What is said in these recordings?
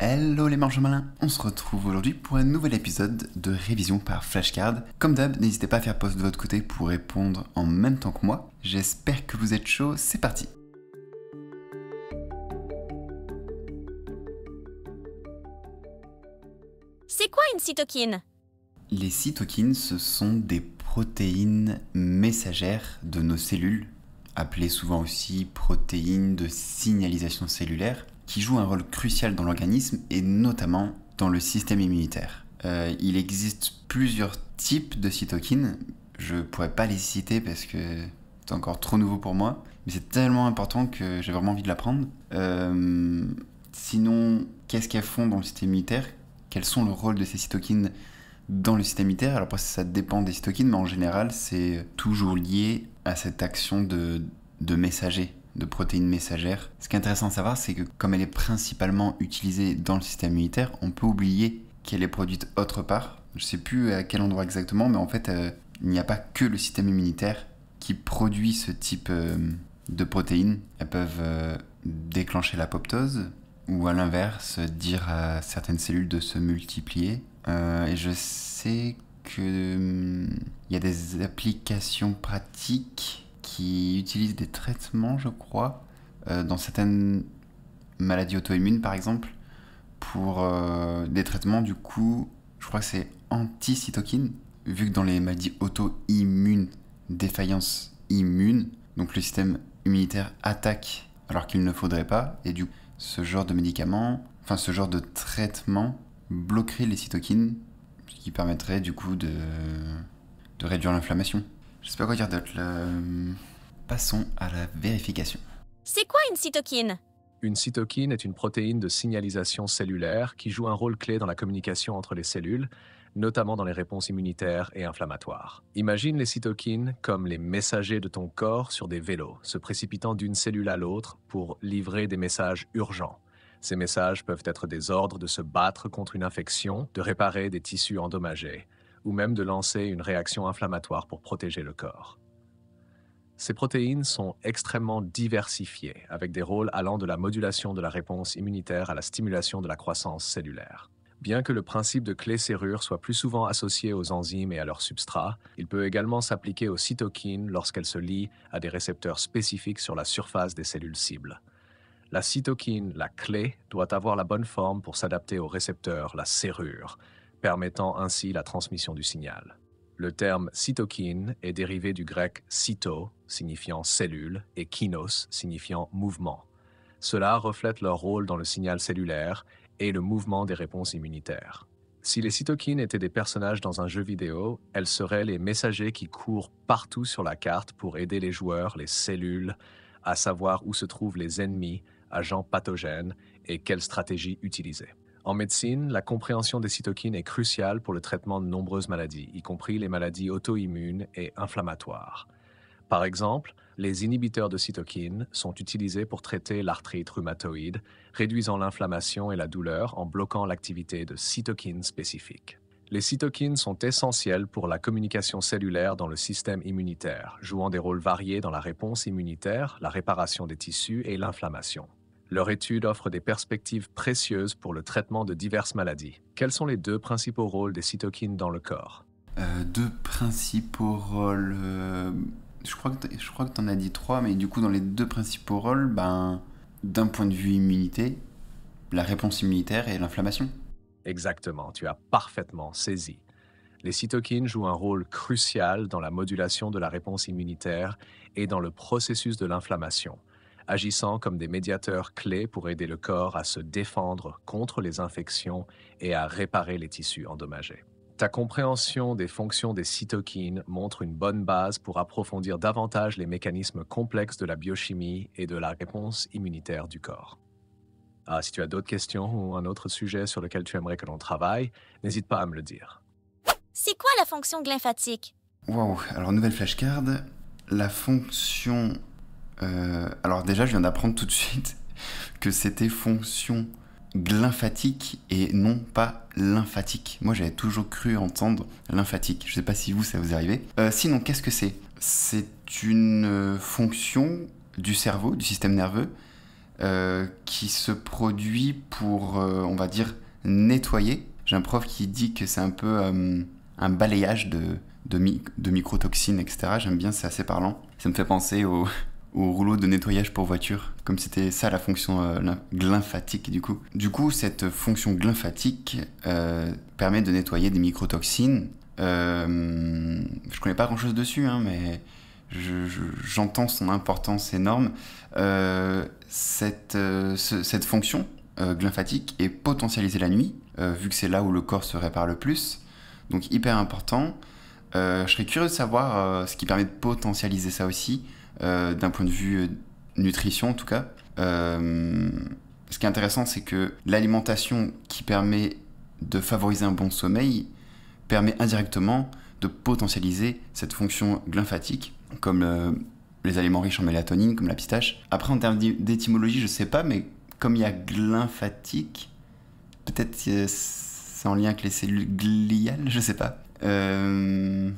Hello les marges malins, on se retrouve aujourd'hui pour un nouvel épisode de révision par flashcard. Comme d'hab, n'hésitez pas à faire pause de votre côté pour répondre en même temps que moi. J'espère que vous êtes chauds, c'est parti C'est quoi une cytokine Les cytokines, ce sont des protéines messagères de nos cellules, appelées souvent aussi protéines de signalisation cellulaire qui joue un rôle crucial dans l'organisme et notamment dans le système immunitaire. Euh, il existe plusieurs types de cytokines, je pourrais pas les citer parce que c'est encore trop nouveau pour moi, mais c'est tellement important que j'ai vraiment envie de l'apprendre. Euh, sinon, qu'est-ce qu'elles font dans le système immunitaire Quels sont le rôle de ces cytokines dans le système immunitaire Alors, ça dépend des cytokines, mais en général, c'est toujours lié à cette action de, de messager de protéines messagères. Ce qui est intéressant à savoir, c'est que comme elle est principalement utilisée dans le système immunitaire, on peut oublier qu'elle est produite autre part. Je ne sais plus à quel endroit exactement, mais en fait, euh, il n'y a pas que le système immunitaire qui produit ce type euh, de protéines. Elles peuvent euh, déclencher l'apoptose ou à l'inverse dire à certaines cellules de se multiplier. et je sais que hum, il y a des applications pratiques qui utilisent des traitements, je crois, euh, dans certaines maladies auto-immunes, par exemple, pour euh, des traitements, du coup, je crois que c'est anti-cytokine, vu que dans les maladies auto-immunes, défaillance immune, donc le système immunitaire attaque alors qu'il ne faudrait pas, et du coup, ce genre de médicament, enfin ce genre de traitement bloquerait les cytokines, ce qui permettrait du coup de, de réduire l'inflammation. Je sais pas quoi dire d'autre Passons à la vérification. C'est quoi une cytokine Une cytokine est une protéine de signalisation cellulaire qui joue un rôle clé dans la communication entre les cellules, notamment dans les réponses immunitaires et inflammatoires. Imagine les cytokines comme les messagers de ton corps sur des vélos, se précipitant d'une cellule à l'autre pour livrer des messages urgents. Ces messages peuvent être des ordres de se battre contre une infection, de réparer des tissus endommagés, ou même de lancer une réaction inflammatoire pour protéger le corps. Ces protéines sont extrêmement diversifiées, avec des rôles allant de la modulation de la réponse immunitaire à la stimulation de la croissance cellulaire. Bien que le principe de clé-serrure soit plus souvent associé aux enzymes et à leurs substrats, il peut également s'appliquer aux cytokines lorsqu'elles se lient à des récepteurs spécifiques sur la surface des cellules cibles. La cytokine, la clé, doit avoir la bonne forme pour s'adapter au récepteur, la serrure, permettant ainsi la transmission du signal. Le terme cytokine est dérivé du grec cyto, signifiant cellule, et kinos, signifiant mouvement. Cela reflète leur rôle dans le signal cellulaire et le mouvement des réponses immunitaires. Si les cytokines étaient des personnages dans un jeu vidéo, elles seraient les messagers qui courent partout sur la carte pour aider les joueurs, les cellules, à savoir où se trouvent les ennemis, agents pathogènes et quelle stratégie utiliser. En médecine, la compréhension des cytokines est cruciale pour le traitement de nombreuses maladies, y compris les maladies auto-immunes et inflammatoires. Par exemple, les inhibiteurs de cytokines sont utilisés pour traiter l'arthrite rhumatoïde, réduisant l'inflammation et la douleur en bloquant l'activité de cytokines spécifiques. Les cytokines sont essentielles pour la communication cellulaire dans le système immunitaire, jouant des rôles variés dans la réponse immunitaire, la réparation des tissus et l'inflammation. Leur étude offre des perspectives précieuses pour le traitement de diverses maladies. Quels sont les deux principaux rôles des cytokines dans le corps euh, Deux principaux rôles. Euh, je crois que tu en as dit trois, mais du coup dans les deux principaux rôles, ben d'un point de vue immunité, la réponse immunitaire et l'inflammation. Exactement, tu as parfaitement saisi. Les cytokines jouent un rôle crucial dans la modulation de la réponse immunitaire et dans le processus de l'inflammation agissant comme des médiateurs clés pour aider le corps à se défendre contre les infections et à réparer les tissus endommagés. Ta compréhension des fonctions des cytokines montre une bonne base pour approfondir davantage les mécanismes complexes de la biochimie et de la réponse immunitaire du corps. Ah, si tu as d'autres questions ou un autre sujet sur lequel tu aimerais que l'on travaille, n'hésite pas à me le dire. C'est quoi la fonction lymphatique Wow, alors nouvelle flashcard, la fonction euh, alors déjà, je viens d'apprendre tout de suite que c'était fonction lymphatique et non pas lymphatique. Moi, j'avais toujours cru entendre lymphatique. Je ne sais pas si vous, ça vous arrivez. Euh, sinon, qu'est-ce que c'est C'est une euh, fonction du cerveau, du système nerveux, qui se produit pour, on va dire, nettoyer. J'ai un prof qui dit que c'est un peu un balayage de, de microtoxines, etc. J'aime bien, c'est assez parlant. Ça me fait penser au, au rouleau de nettoyage pour voiture, comme c'était ça la fonction euh, lymphatique glymphatique du coup. Du coup, cette fonction lymphatique euh, permet de nettoyer des microtoxines. Je euh, je connais pas grand chose dessus, hein, mais j'entends son importance énorme. cette, cette fonction lymphatique est potentialisée la nuit, vu que c'est là où le corps se répare le plus. Donc hyper important. je serais curieux de savoir ce qui permet de potentialiser ça aussi. Euh, d'un point de vue euh, nutrition en tout cas. Euh, ce qui est intéressant, c'est que l'alimentation qui permet de favoriser un bon sommeil permet indirectement de potentialiser cette fonction glymphatique, comme les aliments riches en mélatonine, comme la pistache. Après, en termes d'étymologie, je sais pas, mais comme il y a glymphatique, peut-être c'est en lien avec les cellules gliales, je sais pas. Euh,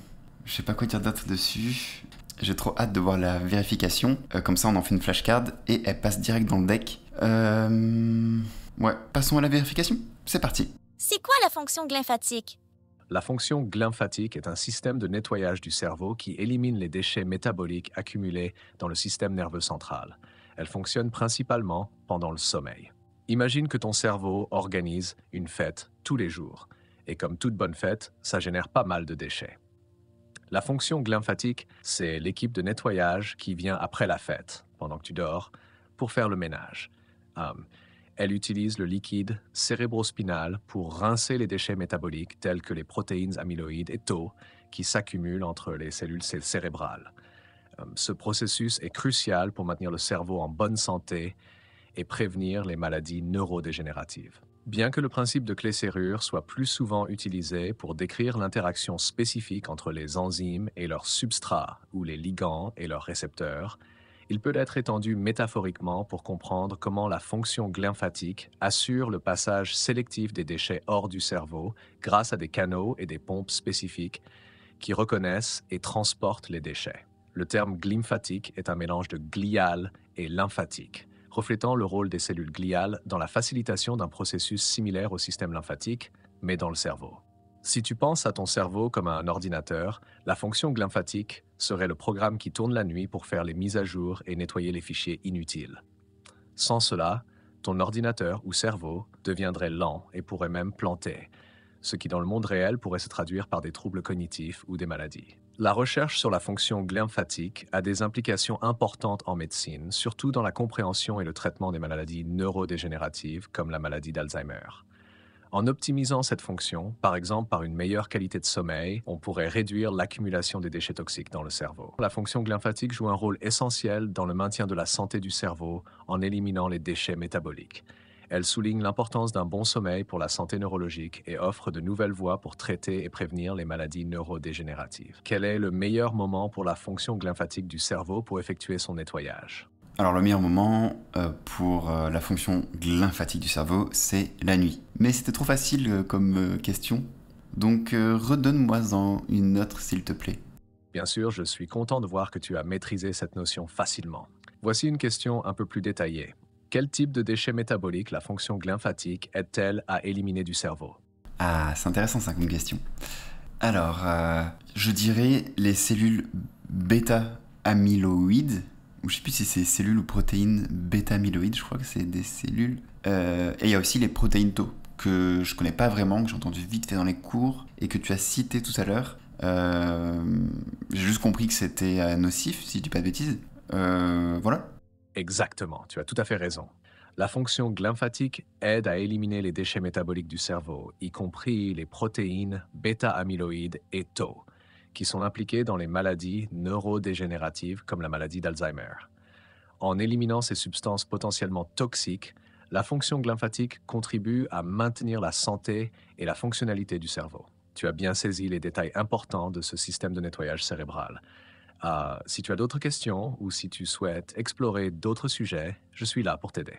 je sais pas quoi dire d'autre dessus. J'ai trop hâte de voir la vérification. Euh, comme ça, on en fait une flashcard et elle passe direct dans le deck. Euh... Ouais, passons à la vérification. C'est parti. C'est quoi la fonction glymphatique La fonction glymphatique est un système de nettoyage du cerveau qui élimine les déchets métaboliques accumulés dans le système nerveux central. Elle fonctionne principalement pendant le sommeil. Imagine que ton cerveau organise une fête tous les jours. Et comme toute bonne fête, ça génère pas mal de déchets. La fonction glymphatique, c'est l'équipe de nettoyage qui vient après la fête, pendant que tu dors, pour faire le ménage. Hum, elle utilise le liquide cérébrospinal pour rincer les déchets métaboliques tels que les protéines amyloïdes et tau qui s'accumulent entre les cellules cérébrales. Hum, ce processus est crucial pour maintenir le cerveau en bonne santé et prévenir les maladies neurodégénératives. Bien que le principe de clé-serrure soit plus souvent utilisé pour décrire l'interaction spécifique entre les enzymes et leurs substrats, ou les ligands et leurs récepteurs, il peut être étendu métaphoriquement pour comprendre comment la fonction glymphatique assure le passage sélectif des déchets hors du cerveau grâce à des canaux et des pompes spécifiques qui reconnaissent et transportent les déchets. Le terme glymphatique est un mélange de glial et lymphatique reflétant le rôle des cellules gliales dans la facilitation d'un processus similaire au système lymphatique, mais dans le cerveau. Si tu penses à ton cerveau comme à un ordinateur, la fonction glymphatique serait le programme qui tourne la nuit pour faire les mises à jour et nettoyer les fichiers inutiles. Sans cela, ton ordinateur ou cerveau deviendrait lent et pourrait même planter, ce qui dans le monde réel pourrait se traduire par des troubles cognitifs ou des maladies. La recherche sur la fonction glymphatique a des implications importantes en médecine, surtout dans la compréhension et le traitement des maladies neurodégénératives comme la maladie d'Alzheimer. En optimisant cette fonction, par exemple par une meilleure qualité de sommeil, on pourrait réduire l'accumulation des déchets toxiques dans le cerveau. La fonction glymphatique joue un rôle essentiel dans le maintien de la santé du cerveau en éliminant les déchets métaboliques. Elle souligne l'importance d'un bon sommeil pour la santé neurologique et offre de nouvelles voies pour traiter et prévenir les maladies neurodégénératives. Quel est le meilleur moment pour la fonction glymphatique du cerveau pour effectuer son nettoyage alors le meilleur moment euh, pour euh, la fonction lymphatique du cerveau, c'est la nuit. Mais c'était trop facile euh, comme question, donc redonne-moi-en une autre s'il te plaît. Bien sûr, je suis content de voir que tu as maîtrisé cette notion facilement. Voici une question un peu plus détaillée. Quel type de déchets métaboliques la fonction glymphatique aide-t-elle à éliminer du cerveau Ah, c'est intéressant ça comme question. Alors, euh, je dirais les cellules bêta-amyloïdes, ou je sais plus si c'est cellules ou protéines bêta-amyloïdes, je crois que c'est des cellules. Euh, et il y a aussi les protéines tau, que je ne connais pas vraiment, que j'ai entendu vite fait dans les cours, et que tu as cité tout à l'heure. Euh, j'ai juste compris que c'était nocif, si je dis pas de bêtises. voilà, Exactement, tu as tout à fait raison. La fonction glymphatique aide à éliminer les déchets métaboliques du cerveau, y compris les protéines bêta-amyloïdes et tau, qui sont impliquées dans les maladies neurodégénératives comme la maladie d'Alzheimer. En éliminant ces substances potentiellement toxiques, la fonction glymphatique contribue à maintenir la santé et la fonctionnalité du cerveau. Tu as bien saisi les détails importants de ce système de nettoyage cérébral. Euh, si tu as d'autres questions ou si tu souhaites explorer d'autres sujets, je suis là pour t'aider.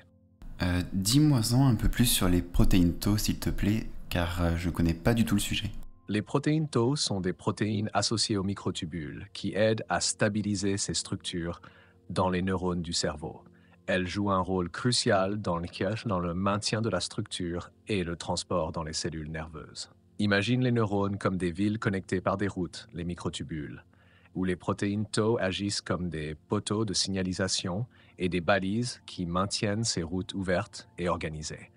Euh, Dis-moi-en un peu plus sur les protéines tau, s'il te plaît, car euh, je ne connais pas du tout le sujet. Les protéines tau sont des protéines associées aux microtubules qui aident à stabiliser ces structures dans les neurones du cerveau. Elles jouent un rôle crucial dans le maintien de la structure et le transport dans les cellules nerveuses. Imagine les neurones comme des villes connectées par des routes, les microtubules où les protéines tau agissent comme des poteaux de signalisation et des balises qui maintiennent ces routes ouvertes et organisées.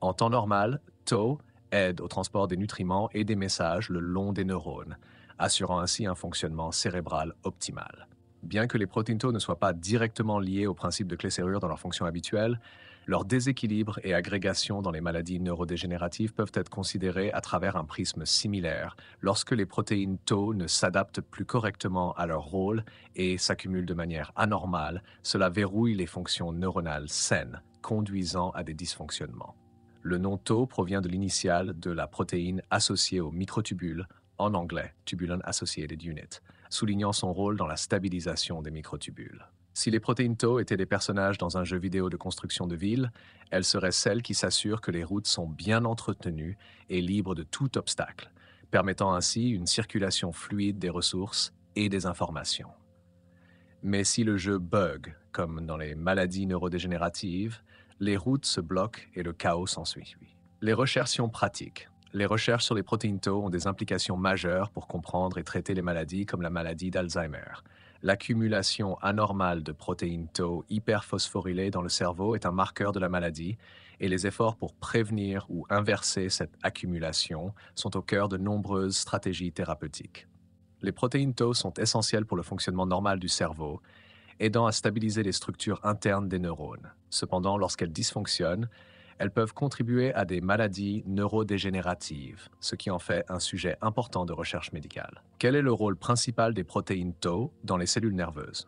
En temps normal, tau aide au transport des nutriments et des messages le long des neurones, assurant ainsi un fonctionnement cérébral optimal. Bien que les protéines tau ne soient pas directement liées au principe de clé serrure dans leur fonction habituelle, leur déséquilibre et agrégation dans les maladies neurodégénératives peuvent être considérés à travers un prisme similaire lorsque les protéines tau ne s'adaptent plus correctement à leur rôle et s'accumulent de manière anormale, cela verrouille les fonctions neuronales saines, conduisant à des dysfonctionnements. Le nom tau provient de l'initiale de la protéine associée au microtubule, en anglais Tubulin Associated Unit, soulignant son rôle dans la stabilisation des microtubules. Si les protéines Tau étaient des personnages dans un jeu vidéo de construction de ville, elles seraient celles qui s'assurent que les routes sont bien entretenues et libres de tout obstacle, permettant ainsi une circulation fluide des ressources et des informations. Mais si le jeu bug, comme dans les maladies neurodégénératives, les routes se bloquent et le chaos s'ensuit. Les recherches sont pratiques les recherches sur les protéines tau ont des implications majeures pour comprendre et traiter les maladies comme la maladie d'Alzheimer. L'accumulation anormale de protéines tau hyperphosphorylées dans le cerveau est un marqueur de la maladie et les efforts pour prévenir ou inverser cette accumulation sont au cœur de nombreuses stratégies thérapeutiques. Les protéines tau sont essentielles pour le fonctionnement normal du cerveau, aidant à stabiliser les structures internes des neurones. Cependant, lorsqu'elles dysfonctionnent, elles peuvent contribuer à des maladies neurodégénératives, ce qui en fait un sujet important de recherche médicale. Quel est le rôle principal des protéines Tau dans les cellules nerveuses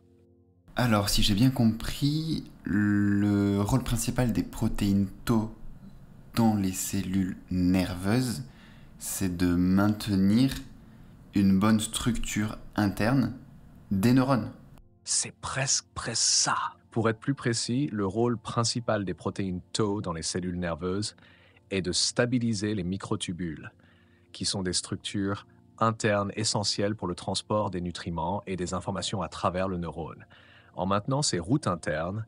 Alors, si j'ai bien compris, le rôle principal des protéines Tau dans les cellules nerveuses, c'est de maintenir une bonne structure interne des neurones. C'est presque presque ça. Pour être plus précis, le rôle principal des protéines tau dans les cellules nerveuses est de stabiliser les microtubules, qui sont des structures internes essentielles pour le transport des nutriments et des informations à travers le neurone. En maintenant ces routes internes,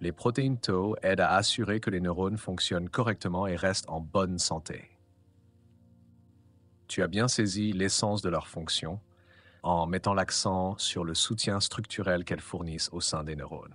les protéines tau aident à assurer que les neurones fonctionnent correctement et restent en bonne santé. Tu as bien saisi l'essence de leur fonction en mettant l'accent sur le soutien structurel qu'elles fournissent au sein des neurones